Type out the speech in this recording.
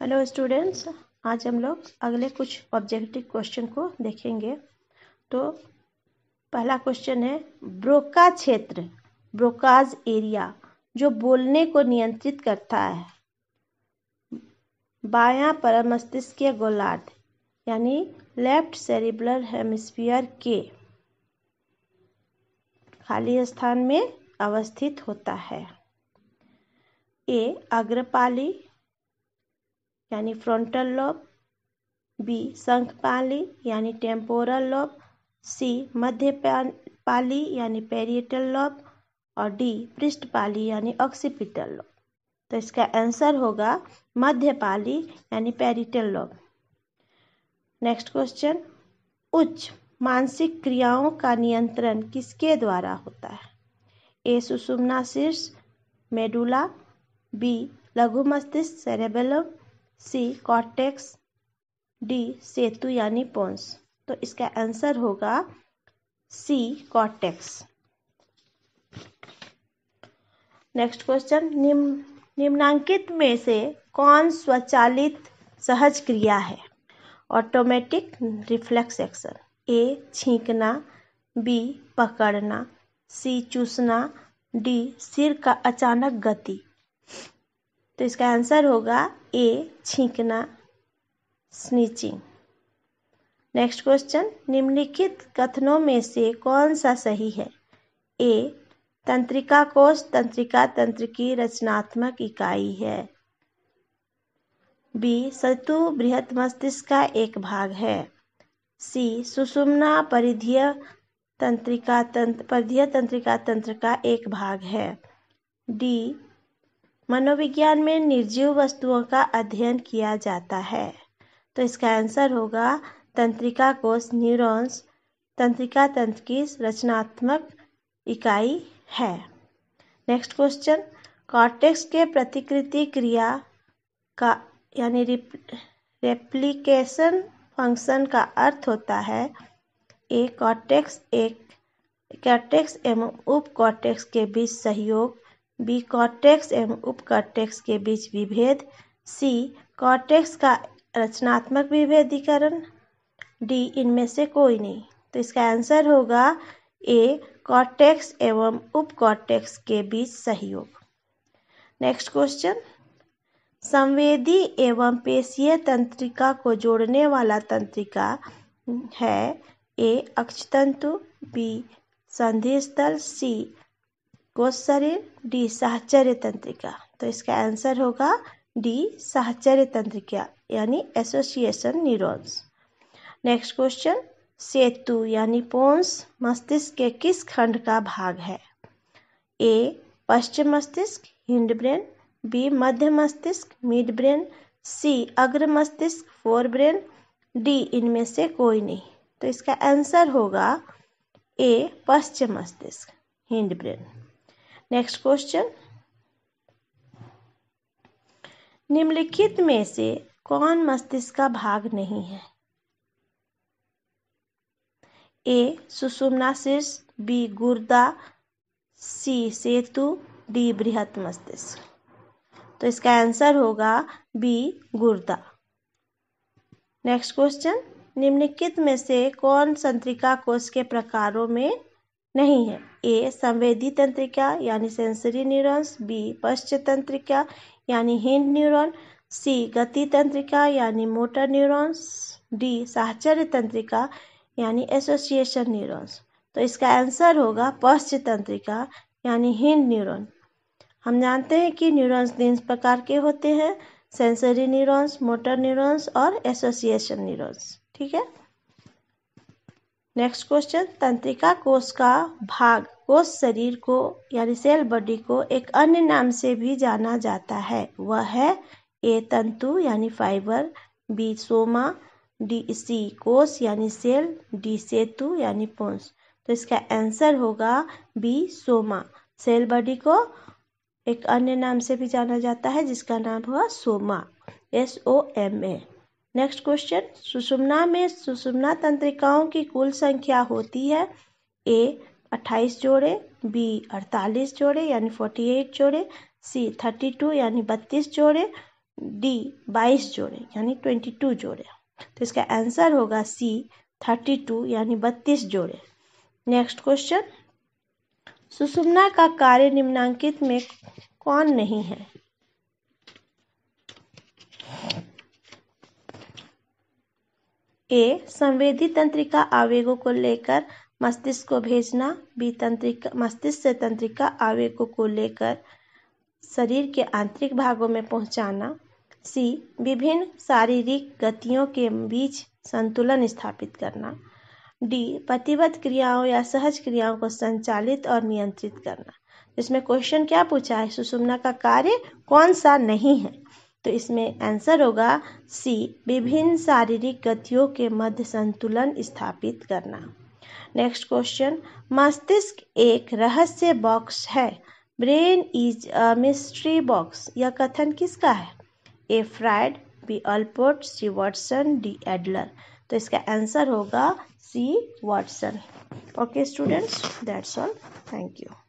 hello students आज हम लोग अगले कुछ ऑब्जेक्टिव क्वेश्चन को देखेंगे तो पहला क्वेश्चन है ब्रोका क्षेत्र ब्रोकाज एरिया जो बोलने को नियंत्रित करता है बायां परमस्तिष्कीय गोलार्ध यानी लेफ्ट सेरिबुलर हेमिस्फीयर के खाली स्थान में अवस्थित होता है ए अग्रपाली यानी फ्रंटल लोब बी संखपाली यानी टेम्पोरल लोब सी मध्य पाली यानी पेरिएटल लोब और डी पृष्ठपाली यानी ऑक्सीपिटल लोब तो इसका आंसर होगा मध्यपाली यानी पेरिटल लोब नेक्स्ट क्वेश्चन उच्च मानसिक क्रियाओं का नियंत्रण किसके द्वारा होता है ए सुषुम्ना शीर्ष मेडुला बी लघु मस्तिष्क सेरेबेलम सी कॉर्टेक्स डी सेतु यानी पोन्स तो इसका आंसर होगा सी कॉर्टेक्स नेक्स्ट क्वेश्चन निम्न निम्नांकित में से कौन स्वचालित सहज क्रिया है ऑटोमेटिक रिफ्लेक्स एक्शन ए छींकना बी पकड़ना सी चूसना डी सिर का अचानक गति तो इसका आंसर होगा ए छींकना स्नीचिंग नेक्स्ट क्वेश्चन निम्नलिखित कथनों में से कौन सा सही है ए तंत्रिका कोश तंत्रिका तंत्र की रचनात्मक इकाई है बी सतु बृहत मस्तिष्क का एक भाग है सी सुषुम्ना परिधीय तंत्रिका तंत्र पदीय तंत्रिका तंत्र का एक भाग है डी मनोविज्ञान में निर्जीव वस्तुओं का अध्ययन किया जाता है तो इसका आंसर होगा तंत्रिका कोष न्यूरॉन्स तंत्रिका तंत्र की रचनात्मक इकाई है नेक्स्ट क्वेश्चन कॉर्टेक्स के प्रतिकृति क्रिया का यानी रिप्लिकेशन फंक्शन का अर्थ होता है ए कॉर्टेक्स ए कॉर्टेक्स एवं उप कॉर्टेक्स के बीच सहयोग बी कॉर्टेक्स एवं उप कॉर्टेक्स के बीच विभेद सी कॉर्टेक्स का रचनात्मक विभेदीकरण डी इनमें से कोई नहीं तो इसका आंसर होगा ए कॉर्टेक्स एवं उप कॉर्टेक्स के बीच सहयोग नेक्स्ट क्वेश्चन संवेदी एवं पेशीय तंत्रिका को जोड़ने वाला तंत्रिका है ए अक्षतंतु बी संधिस्थल सी गोशरीर शरीर डी साहचर्य तंत्रिका तो इसका आंसर होगा डी साहचर्य तंत्रिका यानी एसोसिएशन न्यूरॉन्स नेक्स्ट क्वेश्चन सेतु यानी पोन्स मस्तिष्क के किस खंड का भाग है ए पश्चिम मस्तिष्क हिंड ब्रेन बी मध्य मस्तिष्क मिड ब्रेन सी अग्र मस्तिष्क फोर ब्रेन डी इनमें से कोई नहीं तो इसका आंसर होगा ए पश्चिम मस्तिष्क हिंड ब्रेन नेक्स्ट क्वेश्चन निम्नलिखित में से कौन मस्तिष्क का भाग नहीं है ए सुषुम्ना शीर्ष बी गुर्दा सी सेतु डी बृहत मस्तिष्क तो इसका आंसर होगा बी गुर्दा नेक्स्ट क्वेश्चन निम्नलिखित में से कौन तंत्रिका कोष के प्रकारों में नहीं है ए संवेदी तंत्रिका यानी सेंसरी न्यूरॉन्स बी पश्च तंत्रिका यानी हिंड न्यूरॉन सी गति तंत्रिका यानी मोटर न्यूरॉन्स डी साहचर्य तंत्रिका यानी एसोसिएशन न्यूरॉन्स तो इसका आंसर होगा पश्च तंत्रिका यानी हिंड न्यूरॉन हम जानते हैं कि न्यूरॉन्स तीन प्रकार के होते हैं सेंसरी न्यूरॉन्स मोटर न्यूरॉन्स और एसोसिएशन न्यूरॉन्स ठीक है नेक्स्ट क्वेश्चन तंत्रिका कोष का भाग कोष शरीर को यानी सेल बॉडी को एक अन्य नाम से भी जाना जाता है वह है ए तंतु यानी fibre B soma D C कोष यानी सेल डी सेतु यानी पोंस तो इसका आंसर होगा बी सोमा सेल बॉडी को एक अन्य नाम से भी जाना जाता है जिसका नाम हुआ soma S O M A next question सुषुम्ना में सुषुम्ना तंत्रिकाओं की कुल संख्या होती है ए 28 जोड़े बी 48 जोड़े यानी 48 जोड़े सी 32 यानी 32 जोड़े डी 22 जोड़े यानी 22 जोड़े तो इसका आंसर होगा सी 32 यानी 32 जोड़े नेक्स्ट क्वेश्चन सुषुम्ना का कार्य निम्नांकित में कौन नहीं है ए संवेदी तंत्रिका आवेगों को लेकर मस्तिष्क को भेजना बी तंत्रिका मस्तिष्क से तंत्रिका आवेगों को लेकर शरीर के आंतरिक भागों में पहुंचाना सी विभिन्न शारीरिक गतियों के बीच संतुलन स्थापित करना डी पतिवत क्रियाओं या सहज क्रियाओं को संचालित और नियंत्रित करना इसमें क्वेश्चन क्या पूछा है सुषुम्ना का कार्य कौन सा नहीं है तो इसमें आंसर होगा सी विभिन्न शारीरिक गतियों के मध्य संतुलन स्थापित करना नेक्स्ट क्वेश्चन मस्तिष्क एक रहस्य बॉक्स है brain is a mystery box यह कथन किसका है A Freud B Allport C Watson D Adler तो इसका आंसर होगा C Watson okay students that's all thank you